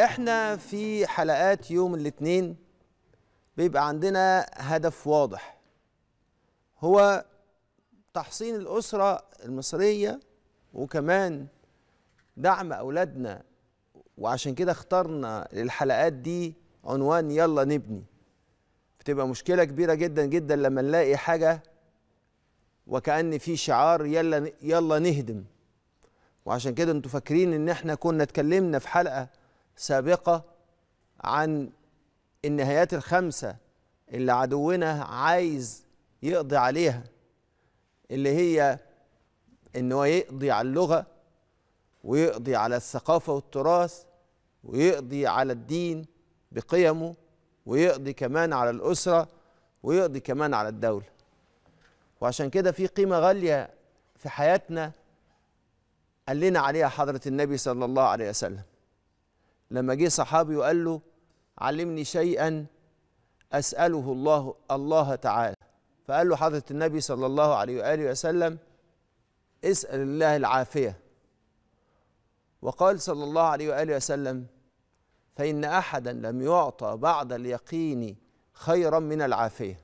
احنا في حلقات يوم الاثنين بيبقى عندنا هدف واضح هو تحصين الأسرة المصرية وكمان دعم أولادنا وعشان كده اخترنا للحلقات دي عنوان يلا نبني بتبقى مشكلة كبيرة جدا جدا لما نلاقي حاجة وكأن في شعار يلا يلا نهدم وعشان كده انتوا فاكرين ان احنا كنا اتكلمنا في حلقة سابقة عن النهايات الخمسة اللي عدونا عايز يقضي عليها اللي هي ان هو يقضي على اللغة ويقضي على الثقافة والتراث ويقضي على الدين بقيمه ويقضي كمان على الأسرة ويقضي كمان على الدولة وعشان كده في قيمة غالية في حياتنا قال لنا عليها حضرة النبي صلى الله عليه وسلم لما جه صحابي وقال له علمني شيئا اساله الله الله تعالى فقال له حضره النبي صلى الله عليه واله وسلم اسال الله العافيه وقال صلى الله عليه واله وسلم فان احدا لم يعطى بعد اليقين خيرا من العافيه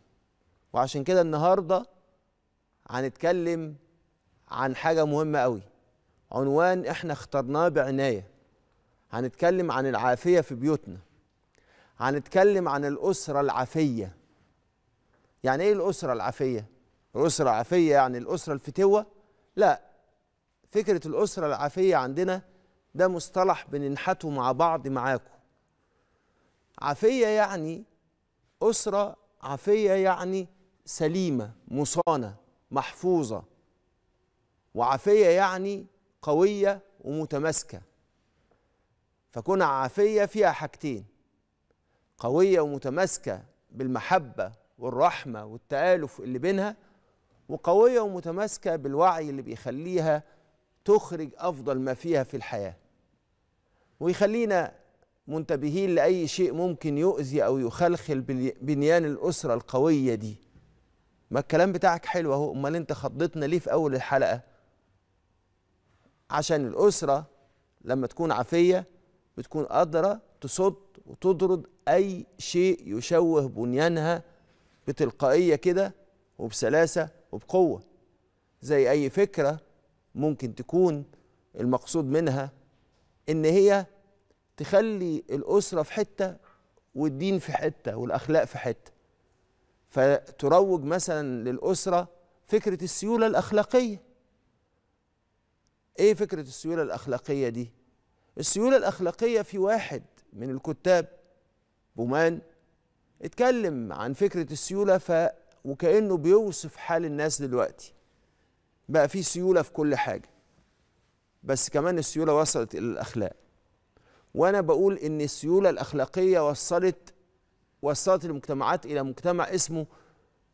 وعشان كده النهارده هنتكلم عن حاجه مهمه قوي عنوان احنا اخترناه بعنايه هنتكلم عن العافية في بيوتنا هنتكلم عن الأسرة العافية يعني إيه الأسرة العافية؟ الأسرة العافية يعني الأسرة الفتوة؟ لا فكرة الأسرة العافية عندنا ده مصطلح بننحته مع بعض معاكم عافية يعني أسرة عافية يعني سليمة مصانة محفوظة وعافية يعني قوية ومتماسكة فكون عافية فيها حاجتين قوية ومتماسكة بالمحبة والرحمة والتآلف اللي بينها وقوية ومتماسكة بالوعي اللي بيخليها تخرج أفضل ما فيها في الحياة ويخلينا منتبهين لأي شيء ممكن يؤذي أو يخلخل بنيان الأسرة القوية دي ما الكلام بتاعك حلو أهو أمال أنت خضتنا ليه في أول الحلقة عشان الأسرة لما تكون عافية بتكون قادرة تصد وتطرد أي شيء يشوه بنيانها بتلقائية كده وبسلاسة وبقوة زي أي فكرة ممكن تكون المقصود منها إن هي تخلي الأسرة في حتة والدين في حتة والأخلاق في حتة فتروج مثلا للأسرة فكرة السيولة الأخلاقية إيه فكرة السيولة الأخلاقية دي؟ السيولة الأخلاقية في واحد من الكتاب بومان اتكلم عن فكرة السيولة ف وكأنه بيوصف حال الناس دلوقتي بقى في سيولة في كل حاجة بس كمان السيولة وصلت إلى الأخلاق وأنا بقول إن السيولة الأخلاقية وصلت وصلت المجتمعات إلى مجتمع اسمه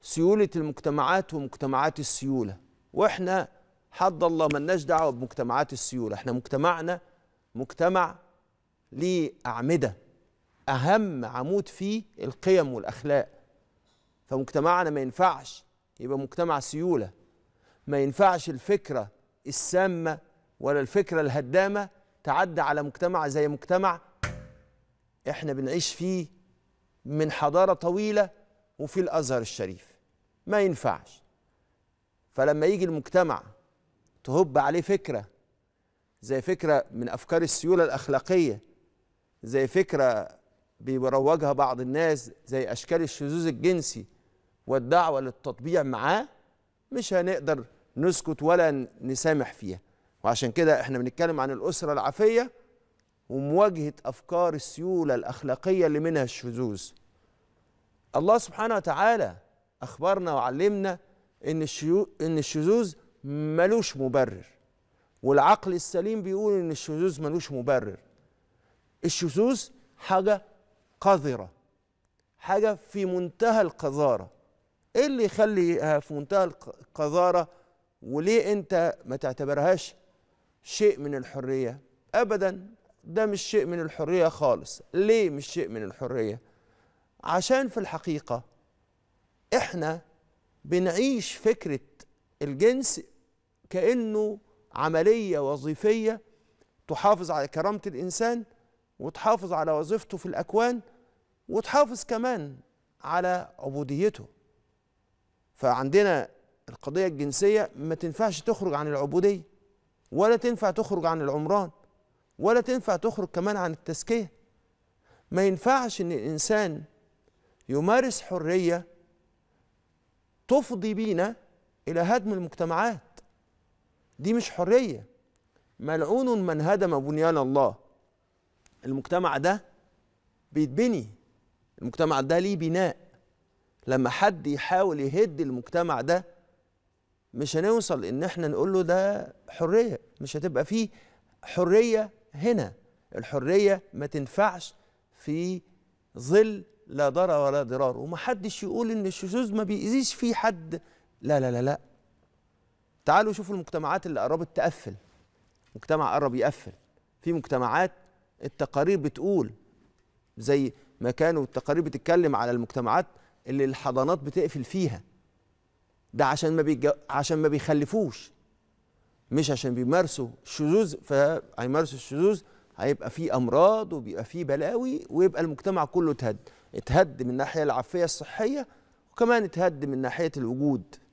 سيولة المجتمعات ومجتمعات السيولة وإحنا حد الله ملناش دعوة بمجتمعات السيولة إحنا مجتمعنا مجتمع ليه أعمدة أهم عمود فيه القيم والأخلاق فمجتمعنا ما ينفعش يبقى مجتمع سيولة ما ينفعش الفكرة السامة ولا الفكرة الهدامة تعدى على مجتمع زي مجتمع احنا بنعيش فيه من حضارة طويلة وفي الأزهر الشريف ما ينفعش فلما يجي المجتمع تهب عليه فكره زي فكرة من أفكار السيولة الأخلاقية زي فكرة بيروجها بعض الناس زي أشكال الشذوذ الجنسي والدعوة للتطبيع معاه مش هنقدر نسكت ولا نسامح فيها وعشان كده احنا بنتكلم عن الأسرة العافية ومواجهة أفكار السيولة الأخلاقية اللي منها الشذوذ الله سبحانه وتعالى أخبرنا وعلمنا إن الشذوذ ملوش مبرر والعقل السليم بيقول ان الشذوذ ملوش مبرر الشذوذ حاجه قذره حاجه في منتهى القذاره ايه اللي يخليها في منتهى القذاره وليه انت ما تعتبرهاش شيء من الحريه ابدا ده مش شيء من الحريه خالص ليه مش شيء من الحريه عشان في الحقيقه احنا بنعيش فكره الجنس كانه عمليه وظيفيه تحافظ على كرامه الانسان وتحافظ على وظيفته في الاكوان وتحافظ كمان على عبوديته فعندنا القضيه الجنسيه ما تنفعش تخرج عن العبوديه ولا تنفع تخرج عن العمران ولا تنفع تخرج كمان عن التزكيه ما ينفعش ان الانسان يمارس حريه تفضي بينا الى هدم المجتمعات دي مش حرية ملعون من هدم بنيان الله المجتمع ده بيتبني المجتمع ده ليه بناء لما حد يحاول يهد المجتمع ده مش هنوصل ان احنا نقول له ده حريه مش هتبقى فيه حريه هنا الحريه ما تنفعش في ظل لا ضرر ولا ضرار ومحدش يقول ان الشذوذ ما بيأذيش فيه حد لا لا لا لا تعالوا شوفوا المجتمعات اللي قربت تقفل مجتمع قرب يقفل في مجتمعات التقارير بتقول زي ما كانوا التقارير بتتكلم على المجتمعات اللي الحضانات بتقفل فيها ده عشان ما بيجو... عشان ما بيخلفوش مش عشان بيمارسوا الشذوذ فهيمارسوا الشذوذ هيبقى فيه امراض وبيبقى فيه بلاوي ويبقى المجتمع كله اتهد اتهد من الناحيه العافيه الصحيه وكمان اتهد من ناحيه الوجود